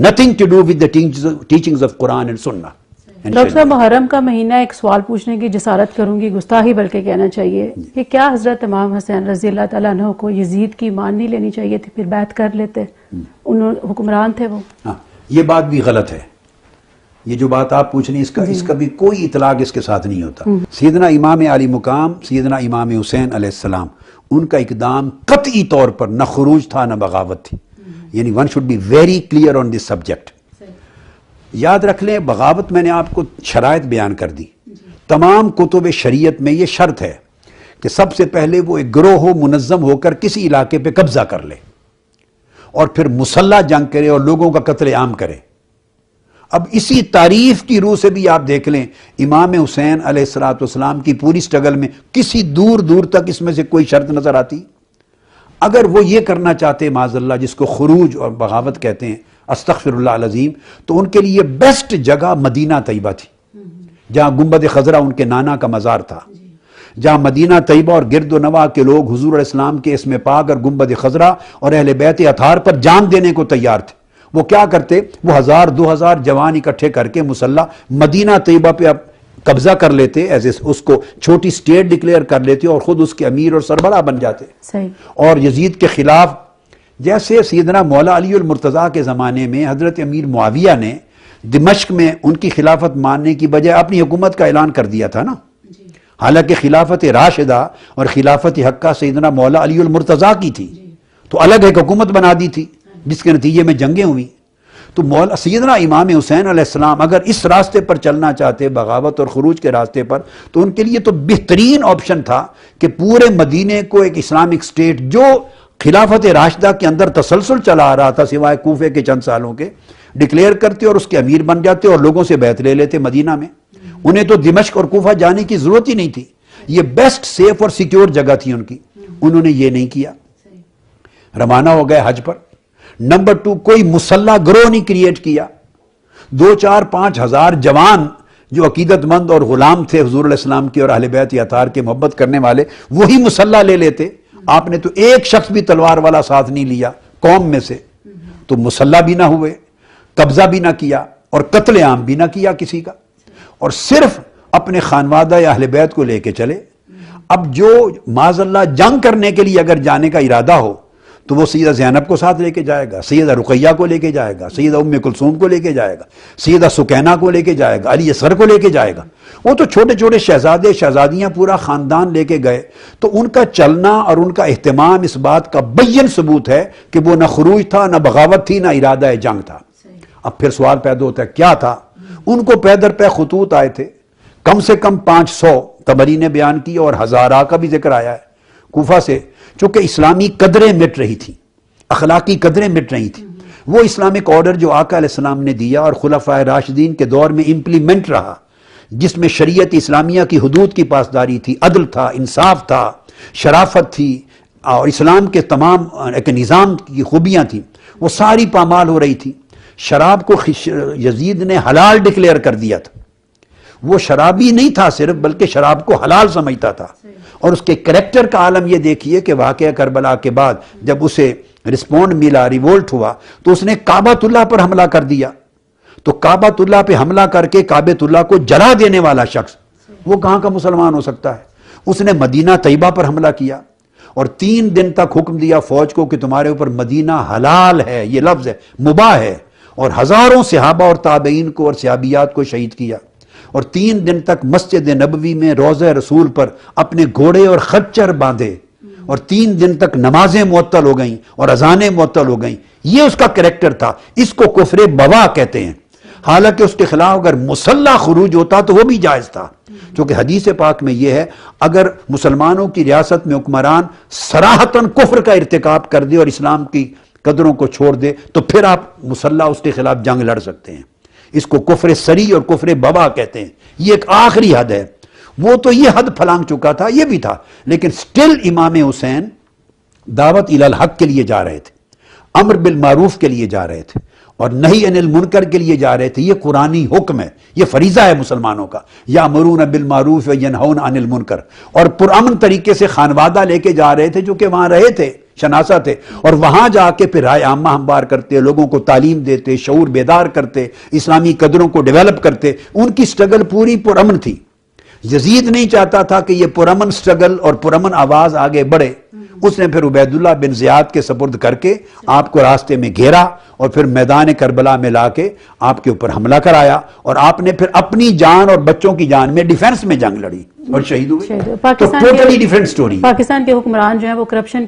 Nothing to do with teachings of Quran and Sunnah doctor साहब मुहर्रम का महीना एक सवाल पूछने की जसारत करूंगी गुस्ताही बल्कि कहना चाहिए कि क्या हजरत इमाम हसैन रजी अल्लाह तला को यजीद की मान नहीं लेनी चाहिए थी फिर बैत कर लेते हुक्मरान थे वो हाँ ये बात भी गलत है ये जो बात आप पूछ रही इसका इसका भी कोई इतलाक इसके साथ नहीं होता हम्म। सीधना इमाम अली मुकाम सीधना इमाम हुसैन अलैहिस्सलाम उनका इकदाम कतई तौर पर न खरूज था न बगावत थी यानी one should be very clear on this subject याद रख लें बगावत मैंने आपको शरात बयान कर दी तमाम कुतुब शरीयत में ये शर्त है कि सबसे पहले वो एक ग्रोह हो मुनज़म होकर किसी इलाके पे कब्जा कर ले और फिर मुसल्ला जंग करे और लोगों का कत्ल आम करे अब इसी तारीफ की रूह से भी आप देख लें इमाम हुसैन अलैहिस्सलाम की पूरी स्ट्रगल में किसी दूर दूर तक इसमें से कोई शर्त नजर आती अगर वो ये करना चाहते माजल्ला जिसको खरूज और बगावत कहते हैं अस्तफ़िरज़ीम तो उनके लिए बेस्ट जगह मदीना तयबा थी जहाँ गुम्बद खजरा उनके नाना का मज़ार था जहाँ मदीना तयबा और गिरद नवा के लोग हजूर इस्लाम के इसमें पाक और गुम्बद खजरा और अहल बैत अथार पर जान देने को तैयार थे वो क्या करते वो हज़ार दो हज़ार जवान इकट्ठे करके मुसल्ला मदीना तयबा पे कब्जा कर लेते एज ए उसको छोटी स्टेट डिक्लेयर कर लेते और खुद उसके अमीर और सरबरा बन जाते और यजीद के खिलाफ जैसे सीदना मौला अली मुर्तज़ा के ज़माने में हज़रत अमीर मुआविया ने दिमश्क में उनकी खिलाफत मानने की बजाय अपनी हुकूमत का ऐलान कर दिया था ना हालांकि खिलाफत राशिदा और खिलाफत हक्का सैदना मौला अली मुर्तज़ा की थी तो अलग एक हुकूमत बना दी थी जिसके नतीजे में जंगें हुई तो सदना इमाम हुसैन आसमाम अगर इस रास्ते पर चलना चाहते बगावत और खरूज के रास्ते पर तो उनके लिए तो बेहतरीन ऑप्शन था कि पूरे मदीने को एक इस्लामिक स्टेट जो खिलाफत राशदा के अंदर तसलसल चला आ रहा था सिवाय कोफे के चंद सालों के डिक्लेयर करते और उसके अमीर बन जाते और लोगों से बैत ले लेते मदीना में उन्हें तो दिमश्क और कोफा जाने की जरूरत ही नहीं थी ये बेस्ट सेफ और सिक्योर जगह थी उनकी उन्होंने ये नहीं किया रवाना हो गए हज पर नंबर टू कोई मुसल्ला ग्रोह नहीं क्रिएट किया दो चार पांच हजार जवान जो अकीदतमंद और गुलाम थे हजूर इस्लाम के और अहलबैत अतार के मोहब्बत करने वाले वही मुसल्ला ले लेते आपने तो एक शख्स भी तलवार वाला साथ नहीं लिया कौम में से तो मुसल्ला भी ना हुए कब्जा भी ना किया और कत्लेआम भी ना किया किसी का और सिर्फ अपने खानवादा या अहलबैत को लेके चले अब जो माजल्ला जंग करने के लिए अगर जाने का इरादा हो तो वो सैदा जैनब को साथ लेके जाएगा सैदा रुकैया को लेके जाएगा सैदा उम्म कुलसूम को लेके जाएगा सैदा सुकैना को लेके जाएगा अली असर को लेके जाएगा वो तो छोटे छोटे शहजादे शहजादियाँ पूरा ख़ानदान लेके गए तो उनका चलना और उनका अहतमाम इस बात का बैन सबूत है कि वो ना खरूज था ना बगावत थी ना इरादा जंग था अब फिर सवाल पैदा होता है क्या था उनको पैदर पे खतूत आए थे कम से कम पाँच सौ तबरी ने बयान की और हज़ारा का भी जिक्र आया है कोफा से चूंकि इस्लामी कदरें मिट रही थी अखलाकी कदरें मिट रही थी वो इस्लामिक ऑर्डर जो आकाम ने दिया और खुलफा राशदीन के दौर में इम्प्लीमेंट रहा जिसमें शरीयत इस्लामिया की हदूद की पासदारी थी अदल था इंसाफ था शराफत थी और इस्लाम के तमाम एक निज़ाम की खूबियाँ थीं वो सारी पामाल हो रही थी शराब को यजीद ने हलाल डिक्लेयर कर दिया था वो शराबी नहीं था सिर्फ बल्कि शराब को हलाल समझता था और उसके करेक्टर का आलम यह देखिए कि वाक़ करबला के बाद जब उसे रिस्पॉन्ड मिला रिवोल्ट हुआ तो उसने काबतुल्ला पर हमला कर दिया तो काबतुल्ला पे हमला करके काबतुल्ला को जला देने वाला शख्स वो कहां का मुसलमान हो सकता है उसने मदीना तयबा पर हमला किया और तीन दिन तक हुक्म दिया फौज को कि तुम्हारे ऊपर मदीना हलाल है ये लफ्ज है मुबा है और हजारों सिहाबा और ताबेन को और सियाबियात को शहीद किया और तीन दिन तक मस्जिद नबवी में रोज़ रसूल पर अपने घोड़े और खच्चर बांधे और तीन दिन तक नमाजें मअतल हो गईं और अजानें मअतल हो गईं ये उसका करेक्टर था इसको कुफरे बवा कहते हैं हालांकि उसके खिलाफ अगर मुसल्ला खरूज होता तो वह भी जायज़ था क्योंकि हदीस पाक में यह है अगर मुसलमानों की रियासत में हुक्मरान सराहतन कुफर का irtikab कर दे और इस्लाम की कदरों को छोड़ दे तो फिर आप मुसल्ला उसके खिलाफ जंग लड़ सकते हैं इसको कुफरे सरी और कुफरे बबा कहते हैं ये एक आखिरी हद है वो तो ये हद फलांग चुका था ये भी था लेकिन स्टिल इमाम हुसैन दावत इलाल हक के लिए जा रहे थे अमर बिल मारूफ के लिए जा रहे थे और नहीं अनिल मुनकर के लिए जा रहे थे ये कुरानी हुक्म है ये फरीजा है मुसलमानों का या मरून बिल मारूफ नहन अनिल मुनकर और पुरान तरीके से खानवादा लेके जा रहे थे जो कि वहां रहे थे शनासा थे और वहां जाके फिर राय आमा हमवार करते लोगों को तालीम देते शूर बेदार करते इस्लामी कदरों को डेवलप करते उनकी स्ट्रगल पूरी पुरमन थी यजीद नहीं चाहता था कि यह पुरमन स्ट्रगल और पुरमन आवाज आगे बढ़े उसने फिर उबैदुल्ला बिन जियाद के सपुर्द करके आपको रास्ते में घेरा और फिर मैदान करबला में लाके आपके ऊपर हमला कराया और आपने फिर अपनी जान और बच्चों की जान में डिफेंस में जंग लड़ी और शहीद हुए तो टोटली डिफरेंट स्टोरी पाकिस्तान के हुक्मरान जो है वो करप्शन के